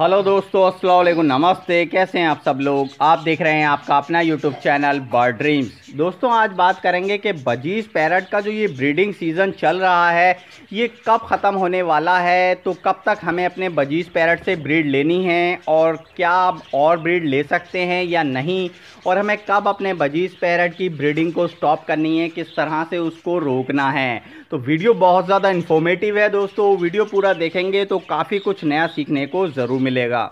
hello दोस्तों अस्सलाम वालेकुम नमस्ते कैसे हैं आप सब लोग आप देख रहे हैं आपका अपना यूट्यूब चैनल बर्ड ड्रीम्स दोस्तों आज बात करेंगे कि बजीज पैरट का जो ये ब्रीडिंग सीज़न चल रहा है ये कब ख़त्म होने वाला है तो कब तक हमें अपने बजीज पैरट से ब्रीड लेनी है और क्या आप और ब्रीड ले सकते हैं या नहीं और हमें कब अपने बजीज पैरट की ब्रीडिंग को स्टॉप करनी है किस तरह से उसको रोकना है तो वीडियो बहुत ज़्यादा इन्फॉर्मेटिव है दोस्तों वीडियो पूरा देखेंगे तो काफ़ी कुछ नया सीखने को ज़रूर मिलेगा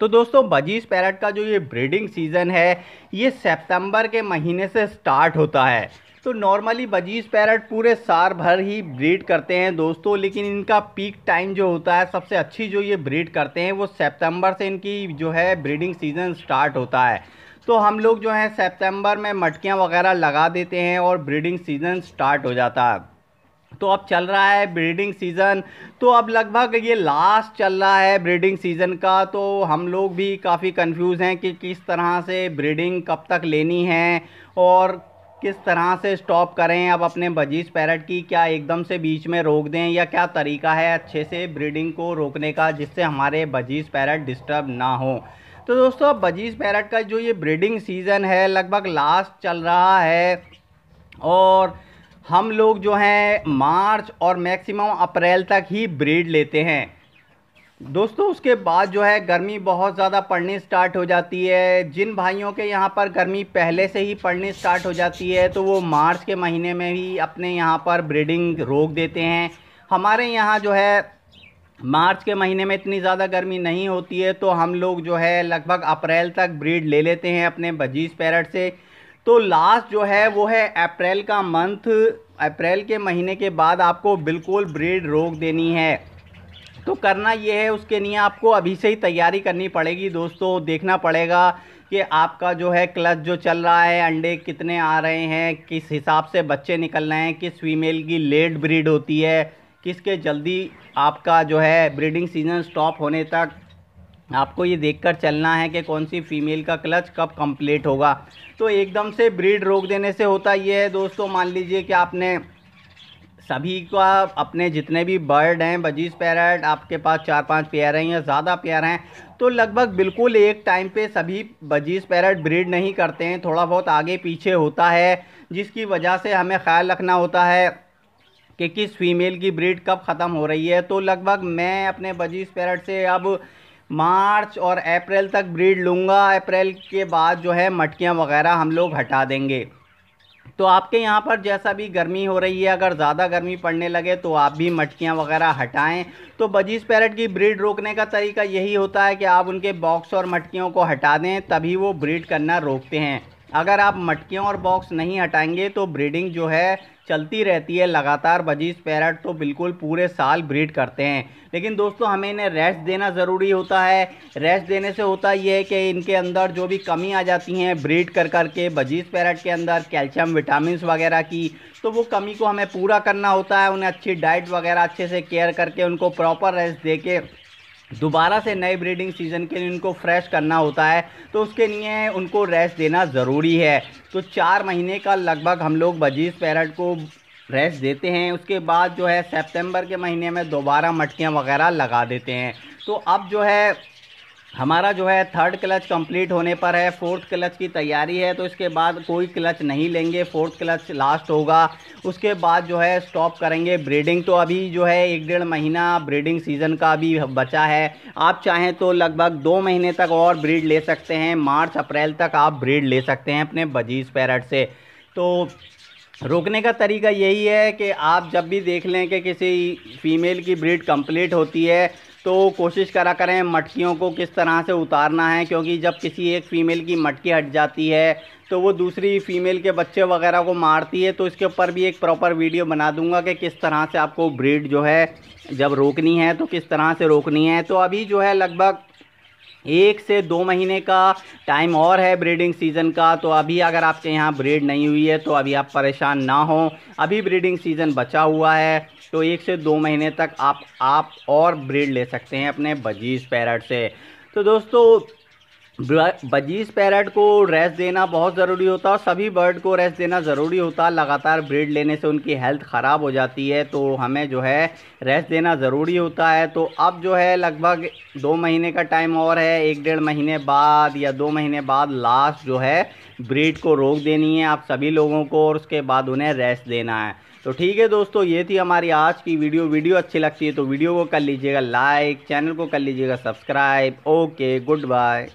तो दोस्तों बजीज पैरट का जो ये ब्रीडिंग सीज़न है ये सितंबर के महीने से स्टार्ट होता है तो नॉर्मली बजीज पैरट पूरे साल भर ही ब्रीड करते हैं दोस्तों लेकिन इनका पीक टाइम जो होता है सबसे अच्छी जो ये ब्रीड करते हैं वो सितंबर से इनकी जो है ब्रीडिंग सीज़न स्टार्ट होता है तो हम लोग जो है सेप्टेम्बर में मटकियाँ वगैरह लगा देते हैं और ब्रीडिंग सीज़न स्टार्ट हो जाता है तो अब चल रहा है ब्रीडिंग सीज़न तो अब लगभग ये लास्ट चल रहा है ब्रीडिंग सीज़न का तो हम लोग भी काफ़ी कंफ्यूज हैं कि किस तरह से ब्रीडिंग कब तक लेनी है और किस तरह से स्टॉप करें अब अपने बजीज पैरट की क्या एकदम से बीच में रोक दें या क्या तरीका है अच्छे से ब्रीडिंग को रोकने का जिससे हमारे बजीज पैरट डिस्टर्ब ना हो तो दोस्तों अब बजीज पैरट का जो ये ब्रीडिंग सीज़न है लगभग लास्ट चल रहा है और हम लोग जो हैं मार्च और मैक्सिमम अप्रैल तक ही ब्रीड लेते हैं दोस्तों उसके बाद जो है गर्मी बहुत ज़्यादा पड़नी स्टार्ट हो जाती है जिन भाइयों के यहाँ पर गर्मी पहले से ही पड़नी स्टार्ट हो जाती है तो वो मार्च के महीने में ही अपने यहाँ पर ब्रीडिंग रोक देते हैं हमारे यहाँ जो है मार्च के महीने में इतनी ज़्यादा गर्मी नहीं होती है तो हम लोग जो है लगभग अप्रैल तक ब्रीड ले लेते हैं अपने बजीज पैरट से तो लास्ट जो है वो है अप्रैल का मंथ अप्रैल के महीने के बाद आपको बिल्कुल ब्रीड रोक देनी है तो करना ये है उसके लिए आपको अभी से ही तैयारी करनी पड़ेगी दोस्तों देखना पड़ेगा कि आपका जो है क्लच जो चल रहा है अंडे कितने आ रहे हैं किस हिसाब से बच्चे निकल रहे हैं किस फीमेल की लेट ब्रीड होती है किसके जल्दी आपका जो है ब्रीडिंग सीज़न स्टॉप होने तक आपको ये देखकर चलना है कि कौन सी फीमेल का क्लच कब कंप्लीट होगा तो एकदम से ब्रीड रोक देने से होता ये है दोस्तों मान लीजिए कि आपने सभी का अपने जितने भी बर्ड हैं बजीज पैरट आपके पास चार पांच पेयर हैं या ज़्यादा पेयर हैं तो लगभग बिल्कुल एक टाइम पे सभी बजीज पैरट ब्रीड नहीं करते हैं थोड़ा बहुत आगे पीछे होता है जिसकी वजह से हमें ख्याल रखना होता है कि किस फीमेल की ब्रीड कब ख़त्म हो रही है तो लगभग मैं अपने बजीज पैरट से अब मार्च और अप्रैल तक ब्रीड लूँगा अप्रैल के बाद जो है मटकियाँ वगैरह हम लोग हटा देंगे तो आपके यहाँ पर जैसा भी गर्मी हो रही है अगर ज़्यादा गर्मी पड़ने लगे तो आप भी मटकियाँ वगैरह हटाएं तो बजीज पैरट की ब्रीड रोकने का तरीका यही होता है कि आप उनके बॉक्स और मटकियों को हटा दें तभी वो ब्रीड करना रोकते हैं अगर आप मटकियों और बॉक्स नहीं हटाएंगे तो ब्रीडिंग जो है चलती रहती है लगातार बजीज पैरट तो बिल्कुल पूरे साल ब्रीड करते हैं लेकिन दोस्तों हमें इन्हें रेस्ट देना ज़रूरी होता है रेस्ट देने से होता यह है कि इनके अंदर जो भी कमी आ जाती हैं ब्रीड कर कर के बजीज पैरट के अंदर कैल्शियम विटामिन वगैरह की तो वो कमी को हमें पूरा करना होता है उन्हें अच्छी डाइट वगैरह अच्छे से केयर करके उनको प्रॉपर रेस्ट दे के दोबारा से नए ब्रीडिंग सीज़न के लिए उनको फ्रेश करना होता है तो उसके लिए उनको रेस्ट देना ज़रूरी है तो चार महीने का लगभग हम लोग बजीज पैरट को रेस्ट देते हैं उसके बाद जो है सितंबर के महीने में दोबारा मटकियाँ वगैरह लगा देते हैं तो अब जो है हमारा जो है थर्ड क्लच कंप्लीट होने पर है फोर्थ क्लच की तैयारी है तो इसके बाद कोई क्लच नहीं लेंगे फोर्थ क्लच लास्ट होगा उसके बाद जो है स्टॉप करेंगे ब्रीडिंग तो अभी जो है एक डेढ़ महीना ब्रीडिंग सीज़न का अभी बचा है आप चाहें तो लगभग दो महीने तक और ब्रीड ले सकते हैं मार्च अप्रैल तक आप ब्रीड ले सकते हैं अपने बजीज पैरट से तो रोकने का तरीका यही है कि आप जब भी देख लें कि किसी फीमेल की ब्रीड कंप्लीट होती है तो कोशिश करा करें मटकियों को किस तरह से उतारना है क्योंकि जब किसी एक फ़ीमेल की मटकी हट जाती है तो वो दूसरी फीमेल के बच्चे वगैरह को मारती है तो इसके ऊपर भी एक प्रॉपर वीडियो बना दूंगा कि किस तरह से आपको ब्रीड जो है जब रोकनी है तो किस तरह से रोकनी है तो अभी जो है लगभग एक से दो महीने का टाइम और है ब्रीडिंग सीज़न का तो अभी अगर आपके यहाँ ब्रीड नहीं हुई है तो अभी आप परेशान ना हों अभी ब्रीडिंग सीज़न बचा हुआ है तो एक से दो महीने तक आप आप और ब्रीड ले सकते हैं अपने बजीज पैरट से तो दोस्तों बजीज पैरट को रेस्ट देना बहुत ज़रूरी होता है सभी बर्ड को रेस्ट देना ज़रूरी होता है लगातार ब्रीड लेने से उनकी हेल्थ ख़राब हो जाती है तो हमें जो है रेस्ट देना ज़रूरी होता है तो अब जो है लगभग दो महीने का टाइम और है एक डेढ़ महीने बाद या दो महीने बाद लास्ट जो है ब्रीड को रोक देनी है आप सभी लोगों को और उसके बाद उन्हें रेस्ट देना है तो ठीक है दोस्तों ये थी हमारी आज की वीडियो वीडियो अच्छी लगती है तो वीडियो को कर लीजिएगा लाइक चैनल को कर लीजिएगा सब्सक्राइब ओके गुड बाय